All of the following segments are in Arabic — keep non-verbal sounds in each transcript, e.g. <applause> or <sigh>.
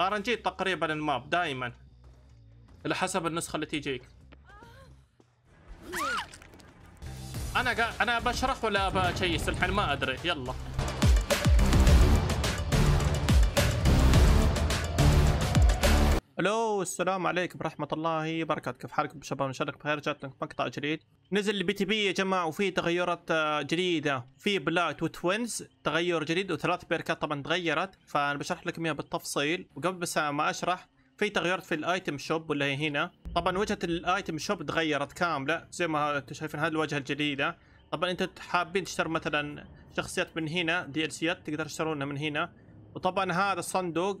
ار ان جي تقريبا الماب دائما على حسب النسخه اللي تجيك انا قا... انا بشرح ولا بشيس الحين ما ادري يلا الو السلام عليكم ورحمه الله وبركاته كيف حالكم شباب ان شاء الله بخير جات لكم مقطع جديد نزل البي تي بي يا جماعه وفي تغيرات آه، جديده في بلايت وتوينز تغير جديد وثلاث بيركات طبعا تغيرت فانا بشرح لكم اياها بالتفصيل وقبل بس ما اشرح في تغيرات في الايتم شوب واللي هي هنا طبعا وجهة الايتم شوب تغيرت كامله زي ما انتم شايفين هذه الواجهه الجديده طبعا انتم حابين تشتروا مثلا شخصيات من هنا دي ال سيات تقدر تشترونها من هنا وطبعا هذا الصندوق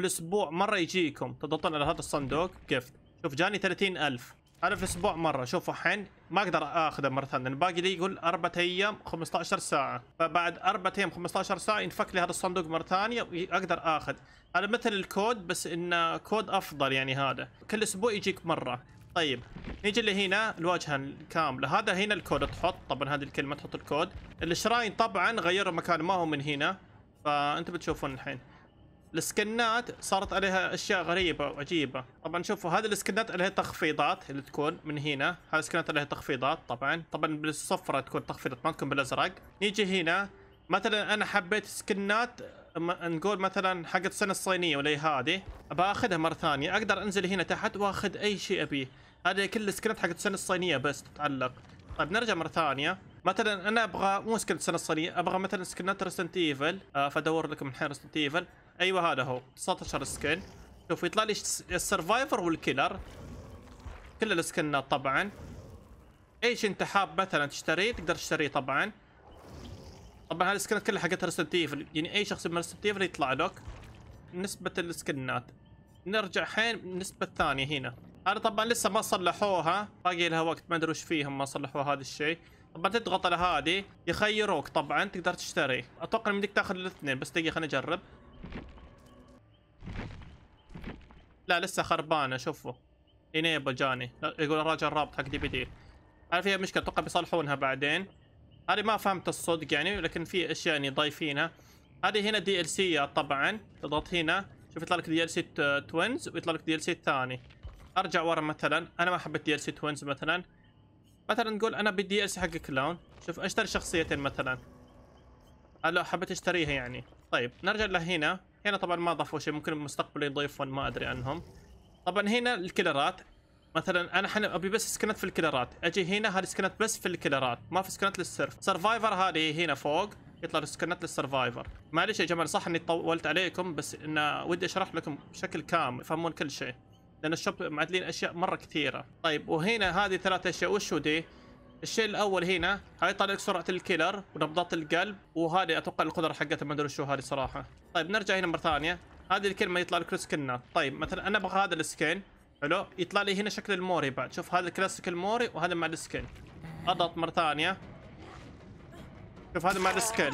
بالاسبوع مره يجيكم تضغطون على هذا الصندوق جفت شوف جاني 30000 انا في الاسبوع مره شوف الحين ما اقدر اخذه مره ثانيه لان باقي لي يقول اربع ايام 15 ساعه فبعد اربع ايام 15 ساعه ينفك لي هذا الصندوق مره ثانيه واقدر اخذ هذا مثل الكود بس انه كود افضل يعني هذا كل اسبوع يجيك مره طيب نيجي اللي هنا الواجهه الكامله هذا هنا الكود تحط طبعا هذه الكلمه تحط الكود الشراين طبعا غيروا مكان ما هو من هنا فانتم بتشوفون الحين السكنات صارت عليها اشياء غريبه وعجيبه طبعا شوفوا هذه السكنات عليها تخفيضات اللي تكون من هنا هذه السكنات عليها تخفيضات طبعا طبعا بالصفرة تكون تخفيضات ما تكون بالازرق نيجي هنا مثلا انا حبيت سكنات نقول مثلا حقت السنه الصينيه ولا هذه باخذها مره ثانيه اقدر انزل هنا تحت واخذ اي شيء ابيه هذه كل السكنات حقت السنه الصينيه بس تتعلق طيب نرجع مره ثانيه مثلا انا ابغى مو سكنات السنه الصينيه ابغى مثلا سكنات ريسنت ايفل فادور لكم الحين ريسنت ايفل ايوه هذا هو 19 سكن شوف يطلع لي السرفايفر والكيلر كل السكنات طبعا ايش انت حاب مثلا تشتريه تقدر تشتريه طبعا طبعا هذه السكنات كلها حقت ريسنت ايفل يعني اي شخص من ريسنت ايفل يطلع لك نسبة السكنات نرجع حين النسبة الثانية هنا هذا طبعا لسه ما صلحوها باقي لها وقت ما ادري وش فيهم ما صلحوا هذا الشيء طبعا تضغط على هذه يخيروك طبعا تقدر تشتري اتوقع انك تاخذ الاثنين بس دقيقة خليني اجرب لا لسه خربانه شوفوا انيبل جاني يقول راجع الرابط حق دي بي دي هل فيها مشكله اتوقع بيصلحونها بعدين هذه ما فهمت الصدق يعني لكن في اشياء يعني ضايفينها هذه هنا دي ال سي طبعا تضغط هنا شوف يطلع لك دي ال سي توينز ويطلع لك دي ال سي الثاني ارجع ورا مثلا انا ما حبيت دي ال سي توينز مثلا مثلا نقول انا بدي ال سي حق كلاون شوف اشتري شخصيتين مثلا هلا حبيت اشتريها يعني طيب نرجع لهنا هنا طبعا ما ضافوا شيء ممكن بالمستقبل يضيفون ما ادري عنهم طبعا هنا الكلرات مثلا انا حن ابي بس سكنات في الكلرات اجي هنا هذه سكنات بس في الكلرات ما في سكنات للسيرف سرفايفر هذه هنا فوق يطلع سكنات للسرفايفر معلش يا جماعه صح اني طولت عليكم بس ان ودي اشرح لكم بشكل كامل تفهمون كل شيء لان الشوب معدلين اشياء مره كثيره طيب وهنا هذه ثلاث اشياء وش دي الشيء الاول هنا هاي لك سرعه الكيلر ونبضات القلب وهذه اتوقع القدره حقتها ما ادري شو هذه صراحه طيب نرجع هنا مره ثانيه هذه الكلمه يطلع لك سكنات طيب مثلا انا ابغى هذا السكين حلو يطلع لي هنا شكل الموري بعد شوف هذا الكلاسيك الموري وهذا مع السكين اضغط مره ثانيه شوف هذا مع السكين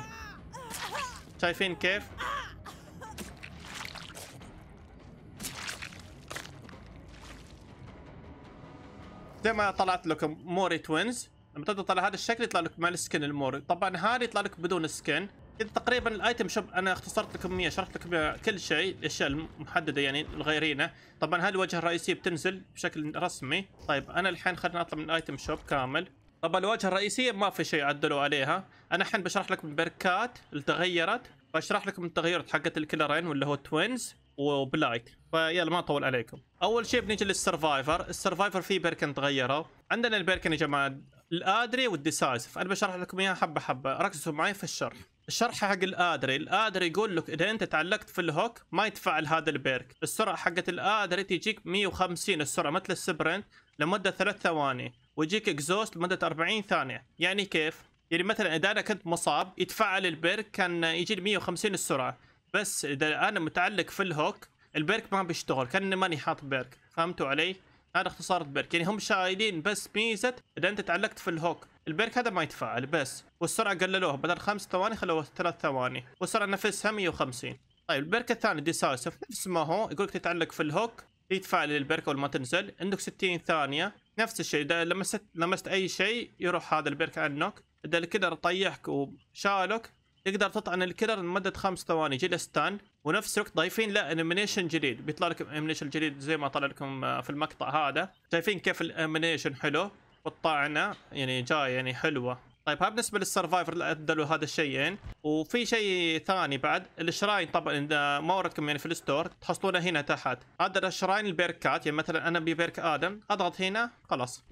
شايفين كيف زي ما طلعت لكم موري توينز لما تضغط على هذا الشكل يطلع لك مع السكن المور طبعا هذا يطلع لك بدون سكن كذا تقريبا الايتم شوب انا اختصرت لكم اياه شرحت لكم كل شيء الاشياء المحدده يعني الغيرينه طبعا هذه الواجهه الرئيسيه بتنزل بشكل رسمي طيب انا الحين خلينا نطلع من الايتم شوب كامل طبعا الواجهه الرئيسيه ما في شيء عدلوا عليها انا الحين بشرح لكم البركات اللي تغيرت بشرح لكم التغيرات حقت الكلرين واللي هو توينز وبلايت فيلا ما اطول عليكم اول شيء بنجي للسرفايفر السرفايفر فيه بيركن تغيروا عندنا البيركن يا جماعه الادري والديسايسف انا بشرح لكم اياها حبه حبه ركزوا معي في الشرح الشرح حق الادري الادري يقول لك اذا انت تعلقت في الهوك ما يتفعل هذا البيرك السرعه حقت الادري تجيك 150 السرعه مثل السبرنت لمده ثلاث ثواني ويجيك اكزوست لمده 40 ثانيه يعني كيف يعني مثلا اذا انا كنت مصاب يتفعل البيرك كان يجي 150 السرعه بس اذا انا متعلق في الهوك البيرك ما بيشتغل كان ماني حاط بيرك فهمتوا علي هذا اختصار البرك يعني هم شايلين بس ميزه اذا انت تعلقت في الهوك البرك هذا ما يتفاعل بس والسرعه قللوها بدل خمس ثواني خلوها ثلاث ثواني والسرعه نفسها 150 طيب البرك الثاني ديسايسف نفس ما هو يقول لك تتعلق في الهوك يتفاعل البرك اول ما تنزل عندك 60 ثانيه نفس الشيء اذا لمست لمست اي شيء يروح هذا البرك عنك اذا الكدر طيحك وشالك تقدر تطعن الكدر لمده خمس ثواني يجي ستان ونفس الوقت ضايفين له انيميشن جديد بيطلع لكم انيميشن جديد زي ما طلع لكم آه، في المقطع هذا شايفين كيف الانيميشن حلو والطعنه يعني جاي يعني حلوه طيب هذا بالنسبه للسرفايفر ادلوا هذا الشيئين وفي شيء ثاني بعد الشراين طبعا اذا ما وردكم يعني في الستور تحصلونه هنا تحت هذا الشراين البيركات يعني مثلا انا ببيرك ادم اضغط هنا خلاص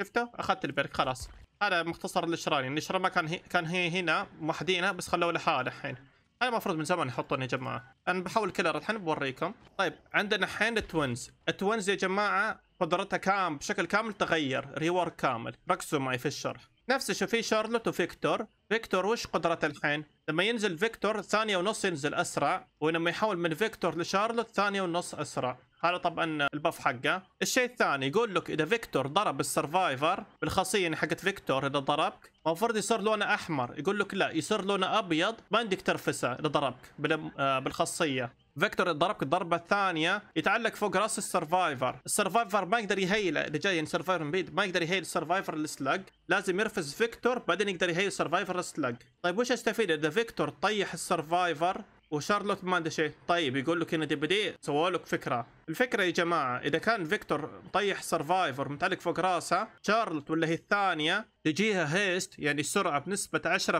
شفته اخذت البرك خلاص هذا مختصر النشراني يعني النشرة ما كان هي كان هي هنا محدينه بس خلوه لحاله الحين هذا المفروض من زمان يحطون يا جماعه انا بحول كلر الحين بوريكم طيب عندنا الحين التوينز التوينز يا جماعه قدرتها كام بشكل كامل تغير ريورك كامل ركزوا معي في الشرح نفس الشيء في شارلوت وفيكتور فيكتور وش قدرته الحين لما ينزل فيكتور ثانية ونص ينزل أسرع ولما يحول من فيكتور لشارلوت ثانية ونص أسرع هذا طبعا البف حقه الشيء الثاني يقول لك اذا فيكتور ضرب السرفايفر بالخاصيه يعني حقت فيكتور اذا ضربك المفروض يصير لونه احمر يقول لك لا يصير لونه ابيض ما عندك ترفسه اذا ضربك آه، بالخاصيه فيكتور اذا ضربك الضربه الثانيه يتعلق فوق راس السرفايفر السرفايفر ما يقدر يهيله اذا جاي يعني سرفايفر من بعيد ما يقدر يهيل السرفايفر السلاج لازم يرفس فيكتور بعدين يقدر يهيل السرفايفر السلاج طيب وش استفيد اذا فيكتور طيح السرفايفر وشارلوت ما عنده شيء طيب يقول لك هنا دي بدي سووا لك فكره الفكره يا جماعه اذا كان فيكتور مطيح سرفايفر متعلق فوق راسه شارلت ولا هي الثانيه تجيها هيست يعني سرعه بنسبه 10%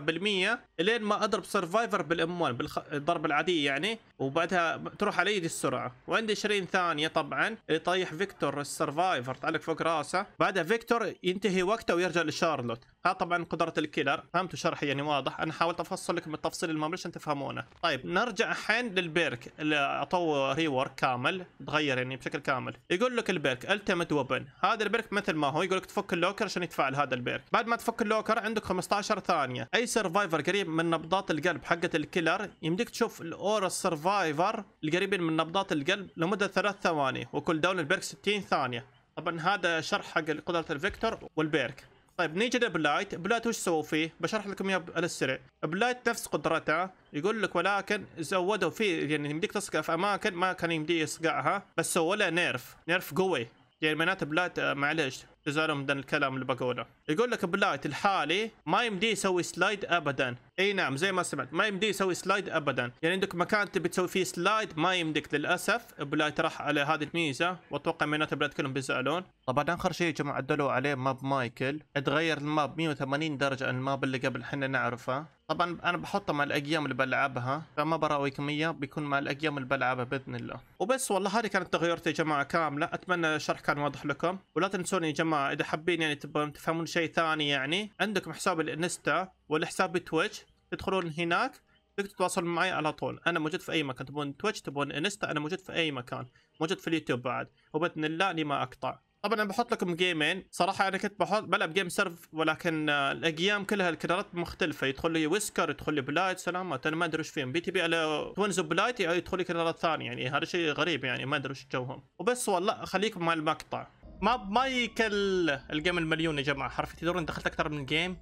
الين ما اضرب سرفايفر بالام 1 بالضربه العاديه يعني وبعدها تروح علي دي السرعه وعندي 20 ثانيه طبعا يطيح فيكتور السرفايفر تعلق فوق راسه بعدها فيكتور ينتهي وقته ويرجع لشارلوت ها طبعا قدره الكيلر فهمتوا شرحي يعني واضح انا حاولت افصل لكم التفصيل المهم عشان تفهمونه طيب نرجع الحين للبيرك اللي اعطوه ريورك كامل تغير يعني بشكل كامل يقول لك البيرك التيمت وبن هذا البيرك مثل ما هو يقول لك تفك اللوكر عشان يتفعل هذا البيرك بعد ما تفك اللوكر عندك 15 ثانيه اي سرفايفر قريب من نبضات القلب حقه الكيلر يمديك تشوف الاورا السرفايفر القريبين من نبضات القلب لمده ثلاث ثواني وكل داون البيرك 60 ثانيه طبعا هذا شرح حق قدره الفيكتور والبيرك طيب نيجي لبلايت بلايت وش سووا فيه بشرح لكم اياه على السريع بلايت نفس قدرته يقول لك ولكن زودوا فيه يعني يمديك تصقع في اماكن ما كان يمدي يصقعها بس سووا له نيرف نيرف قوي يعني معناته بلايت آه، معلش جزاهم من الكلام اللي بقوله يقول لك بلايت الحالي ما يمديه يسوي سلايد ابدا اي نعم زي ما سمعت ما يمديه يسوي سلايد ابدا يعني عندك مكان تبي تسوي فيه سلايد ما يمدك للاسف بلايت راح على هذه الميزه واتوقع مينات بلايت كلهم بيزعلون طبعا اخر شيء يا جماعه عدلوا عليه ماب مايكل اتغير الماب 180 درجه عن الماب اللي قبل احنا نعرفه طبعا انا بحطه مع الاقيام اللي بلعبها فما براويكم اياه بيكون مع الاقيام اللي بلعبها باذن الله وبس والله هذه كانت تغيرتي يا جماعه كامله اتمنى الشرح كان واضح لكم ولا تنسوني يا جماعه اذا حابين يعني تبغون تفهمون شيء شيء ثاني يعني عندكم حساب الانستا والحساب تويتش تدخلون هناك تقدر تتواصلون معي على طول انا موجود في اي مكان تبون تويتش تبون انستا انا موجود في اي مكان موجود في اليوتيوب بعد وباذن الله اني ما اقطع طبعا انا بحط لكم جيمين صراحه انا كنت بحط بلعب جيم سيرف ولكن الاقيام كلها الكرارات مختلفه يدخل لي ويسكر يدخل لي بلايت سلامات انا ما ادري ايش فيهم بي تي بي على توينز بلايت يدخل لي كرارات ثانيه يعني هذا شيء غريب يعني ما ادري ايش جوهم وبس والله خليكم مع المقطع ما يكل الجيم المليون يا جماعه حرفيا تدرون دخلت اكثر من جيم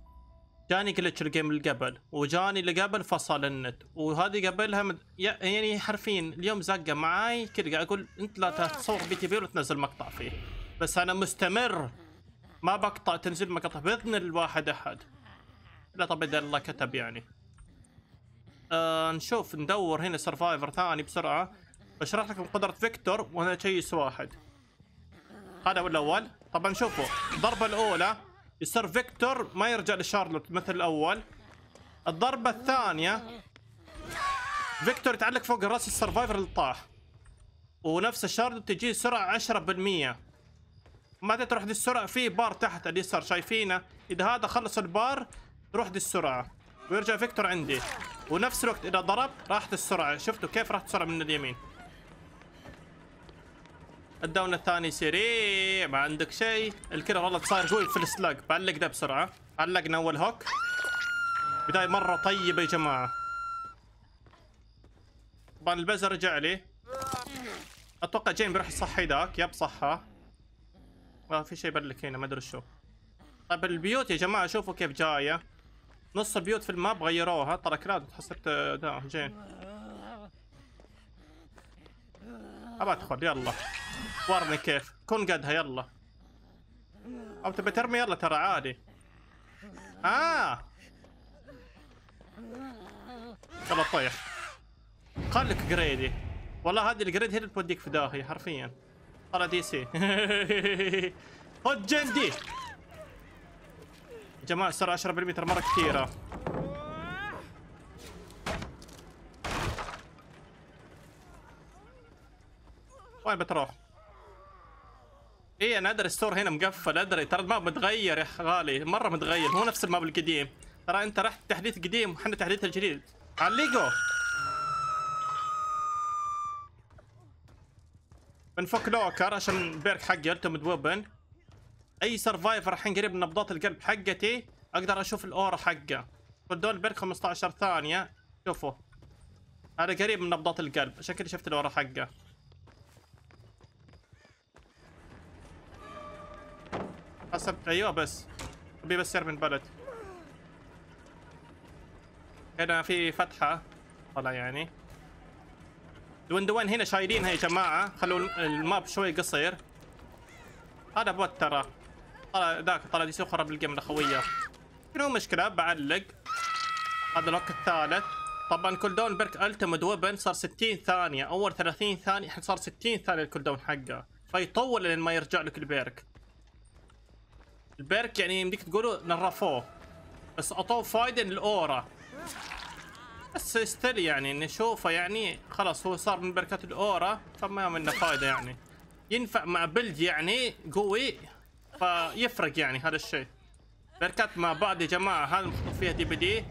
جاني جلتش الجيم اللي قبل وجاني اللي قبل فصل النت وهذه قبلها مد... يعني حرفيا اليوم زقه معاي كذا قاعد اقول انت لا تصور بي تي في ولا تنزل مقطع فيه بس انا مستمر ما بقطع تنزيل مقطع باذن الواحد احد لا طب اذا الله كتب يعني آه نشوف ندور هنا سرفايفر ثاني بسرعه بشرح لكم قدره فيكتور وانا تشيس واحد هذا هو الاول طبعا شوفوا الضربه الاولى يصير فيكتور ما يرجع لشارلوت مثل الاول الضربه الثانيه فيكتور يتعلق فوق راس السرفايفر اللي طاح ونفس شارلوت تجيه سرعه 10% ما تروح دي السرعه في بار تحت اليسار شايفينه اذا هذا خلص البار تروح دي السرعه ويرجع فيكتور عندي ونفس الوقت اذا ضرب راحت السرعه شفتوا كيف راحت السرعه من اليمين الداون الثاني سريع ما عندك شيء الكرة والله صاير قوي في السلاج بعلق ده بسرعة علقنا اول هوك بداية مرة طيبة يا جماعة طبعا البزر رجع لي اتوقع جيم بيروح يصحي ذاك يب صحى ما في شيء بلك هنا ما ادري شو طيب البيوت يا جماعة شوفوا كيف جاية نص البيوت في الماب غيروها ترى كلاد تحسبت ده آه، جين ابى ادخل يلا وارمي كيف كن قدها يلا او تبي ترمي يلا ترى عادي اه يلا طيح خليك جريدي والله هذه الجريد هي اللي توديك في داهيه حرفيا ترى دي سي <laughs> خذ جندي يا جماعه السرعه 10 مره كثيره وين بتروح؟ ايه انا ادري السور هنا مقفل ادري ترى الماب متغير يا غالي مره متغير هو نفس الماب القديم ترى انت رحت تحديث قديم وحنا تحديث الجديد علقوا بنفك لوكر عشان بيرك حقي التمت ويبن اي سرفايفر الحين قريب من نبضات القلب حقتي اقدر اشوف الاورا حقه كولدون بيرك 15 ثانيه شوفوا هذا قريب من نبضات القلب عشان كذا شفت الاورا حقه حسبت ايوه بس ابي بس من بلد هنا في فتحة طلع يعني الويندوين هنا شايلينها يا جماعة خلوا الماب شوي قصير هذا بوت ترى طلع ذاك طلع يسوي خرب الجيم الاخوية شنو مشكلة بعلق هذا الوقت الثالث طبعا كل دون بيرك التمد ويبن صار 60 ثانية اول 30 ثانية صار 60 ثانية الكول دون حقه فيطول لين ما يرجع لك البيرك البيرك يعني يمديك تقولوا نرفوه بس اعطوه فايده للاورا بس ستيل يعني نشوفه يعني خلاص هو صار من بركات الاورا فما منه فايده يعني ينفع مع بلد يعني قوي فيفرق يعني هذا الشيء بركات مع بعض يا جماعه هذا محطوط فيها دي بي دي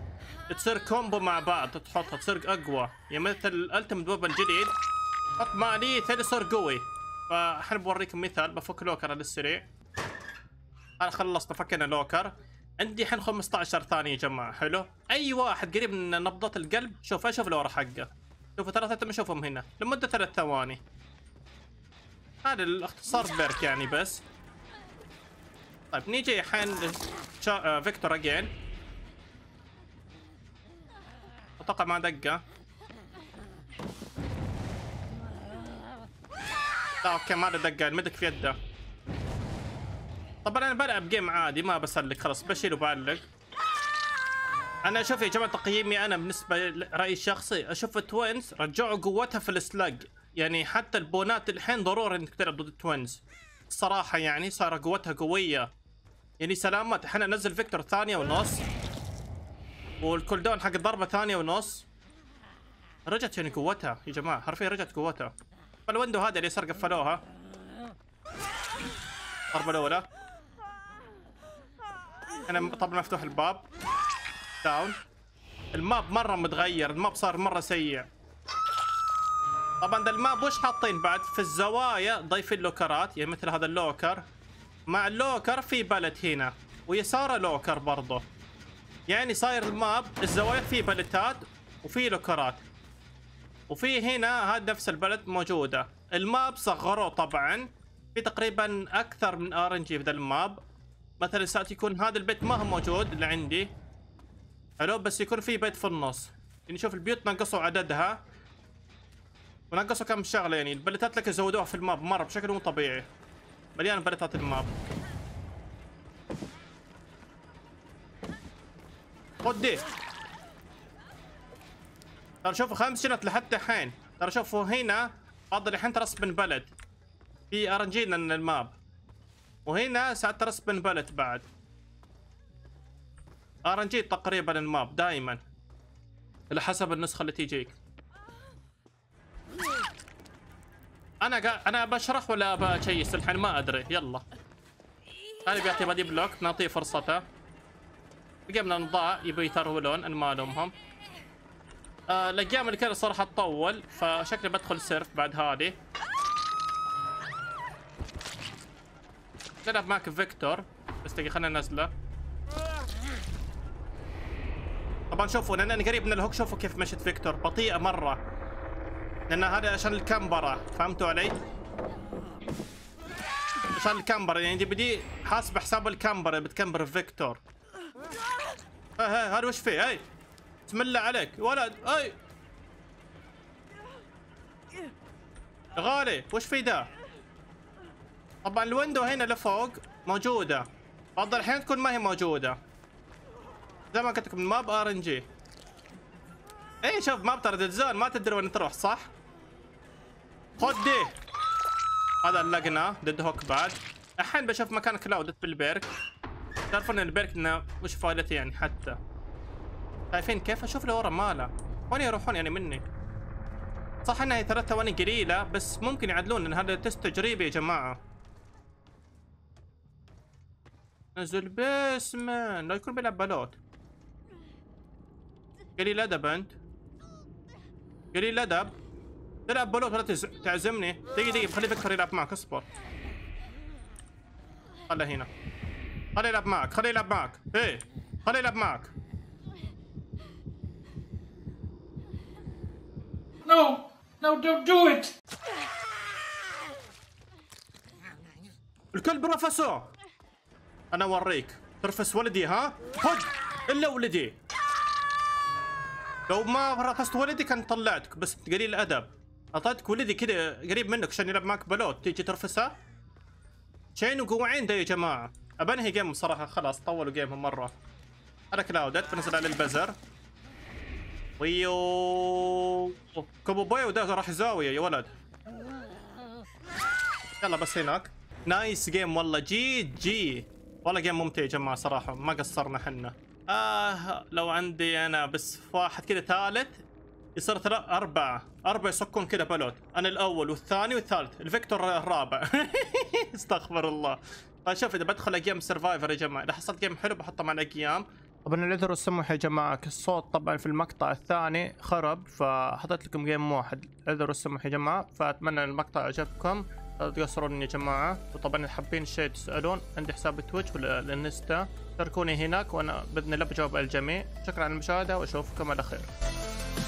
تصير كومبو مع بعض تحطها تصير اقوى يعني مثل الالتيمت ويبن الجديد حط مالي ثاني قوي فاحنا بوريكم مثال بفك لوكر على السريع انا خلصت فكينا لوكر عندي حين 15 ثانيه يا جماعه حلو اي واحد قريب من نبضه القلب شوف اشوف الاورا حقه شوفوا ما اشوفهم هنا لمده ثلاث ثواني هذا الاختصار بيرك يعني بس طيب نيجي الحين شا... آه، فيكتور اجين اتوقع ما دقه لا اوكي ما دقه الميدك في يده طبعا انا بلعب جيم عادي ما بسلك خلاص بشيل وبعلق انا اشوف يا جماعه تقييمي انا بالنسبه لرايي الشخصي اشوف التوينز رجعوا قوتها في السلاج يعني حتى البونات الحين ضروري انك تلعب ضد التوينز الصراحه يعني صار قوتها قويه يعني سلامات الحين انزل فيكتور ثانيه ونص والكول داون حق الضربه ثانيه ونص رجعت يعني قوتها يا جماعه حرفيا رجعت قوتها فالويندو هذا اللي صار قفلوها الضربه الاولى هنا طبعا مفتوح الباب داون الماب مره متغير الماب صار مره سيء طبعا ذا الماب وش حاطين بعد في الزوايا ضايفين لوكرات يعني مثل هذا اللوكر مع اللوكر في بلت هنا ويساره لوكر برضه يعني صاير الماب الزوايا في بلتات وفي لوكرات وفي هنا هذا نفس البلد موجوده الماب صغروه طبعا في تقريبا اكثر من ار ان جي في ذا الماب مثلا ساعات يكون هذا البيت ما هو موجود اللي عندي حلو بس يكون في بيت في النص يعني شوف البيوت نقصوا عددها ونقصوا كم شغله يعني البلتات لك زودوها في الماب مره بشكل مو طبيعي مليان بلتات الماب خدي ترى شوفوا خمس شنط لحتى الحين ترى شوفوا هنا هذا الحين ترى اسم بلد في ار ان جي الماب وهنا ساتر سبن بلت بعد ار ان جي تقريبا الماب دائما على حسب النسخه اللي تجيك انا قا... انا بشرح ولا بشيس الحين ما ادري يلا انا بيعطي بادي بلوك نعطيه فرصته قبل نضاع يبي يترولون ان ما الومهم آه الايام الكل صراحه تطول فشكلي بدخل سيرف بعد هذه تلعب معك فيكتور بس دقيقة خلنا ننزله طبعا شوفوا لان انا قريب من الهوك شوفوا كيف مشت فيكتور بطيئة مرة لان هذا عشان الكمبرة فهمتوا علي؟ عشان الكمبرة يعني دي بدي حاسب حساب الكمبرة بتكمبر فيكتور هاي هاي هذا وش فيه هاي بسم الله عليك ولد هاي غالي وش في ده؟ طبعا الويندو هنا لفوق موجوده بعض الحين تكون ما هي موجوده زي ما قلت لكم الماب ار ان جي اي شوف ماب ترى ديدزون ما تدري وين تروح صح خذ دي هذا علقنا ديد هوك بعد الحين بشوف مكان كلاود في تعرفون البيرك انه مش فايلت يعني حتى شايفين كيف اشوف لورا ماله وين يروحون يعني مني صح انها ثلاث ثواني قليله بس ممكن يعدلون لان هذا تست تجريبي يا جماعه نزل باسما لا يكون بيلعب بلوت قليل ادب انت قليل ادب تلعب بلوت ولا تز... تعزمني دقيقة دقيقة خلي فيكتور يلعب معك اصبر خله هنا خلي يلعب معك خلي يلعب معك ايه خلي يلعب معك No! No, don't do it! الكلب رفسه انا اوريك ترفس ولدي ها هد الا ولدي لو ما رفست ولدي كان طلعتك بس قليل الادب اعطيتك ولدي كذا قريب منك عشان يلعب معك بلوت تيجي ترفسه شين وقوعين ده يا جماعه ابنهي جيم صراحة خلاص طولوا جيمهم مره انا كلاود بنزل على البزر ويو كوبو بوي وده راح زاويه يا ولد يلا بس هناك نايس جيم والله جي جي والله جيم ممتع يا جماعه صراحه ما قصرنا حنا اه لو عندي انا بس واحد كذا ثالث يصير أربعة أربعة يصكون كذا بلوت أنا الأول والثاني والثالث الفيكتور الرابع <laughs> استغفر الله فشوف طيب إذا بدخل أجيام سرفايفر يا جماعة إذا حصلت جيم حلو بحطه مع الأجيام طبعا العذر والسموح يا جماعة الصوت طبعا في المقطع الثاني خرب فحطيت لكم جيم واحد العذر والسموح يا جماعة فأتمنى المقطع عجبكم لا تقصرون يا جماعة وطبعا اللي حابين شيء تسألون عندي حساب تويتش والانستا شاركوني هناك وانا باذن الله بجاوب على الجميع شكرا على المشاهدة واشوفكم على خير